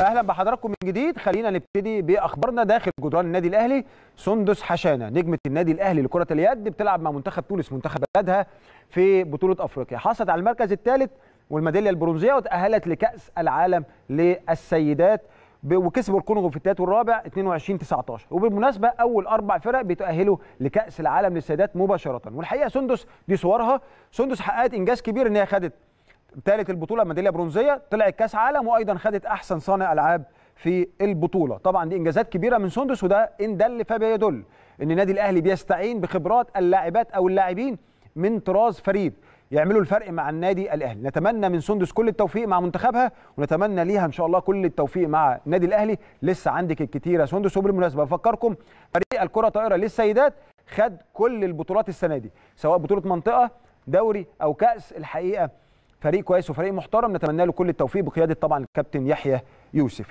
اهلا بحضراتكم من جديد خلينا نبتدي باخبارنا داخل جدران النادي الاهلي سندس حشانه نجمه النادي الاهلي لكره اليد بتلعب مع منتخب تونس منتخب بلدها في بطوله افريقيا حصلت على المركز الثالث والميداليه البرونزيه وتاهلت لكاس العالم للسيدات وكسبوا الكونغو في الثالث والرابع 22 19 وبالمناسبه اول اربع فرق بيتاهلوا لكاس العالم للسيدات مباشره والحقيقه سندس دي صورها سندس حققت انجاز كبير ان هي خدت ثالث البطوله ميداليه برونزيه طلعت كاس عالم وايضا خدت احسن صانع العاب في البطوله طبعا دي انجازات كبيره من سندس وده ان دل فبيدل ان النادي الاهلي بيستعين بخبرات اللاعبات او اللاعبين من طراز فريد يعملوا الفرق مع النادي الاهلي نتمنى من سندس كل التوفيق مع منتخبها ونتمنى ليها ان شاء الله كل التوفيق مع النادي الاهلي لسه عندك الكتير يا سندس وبالمناسبه بفكركم فريق الكره طائره للسيدات خد كل البطولات السنه دي سواء بطوله منطقه دوري او كاس الحقيقه فريق كويس وفريق محترم نتمنى له كل التوفيق بقياده طبعا الكابتن يحيى يوسف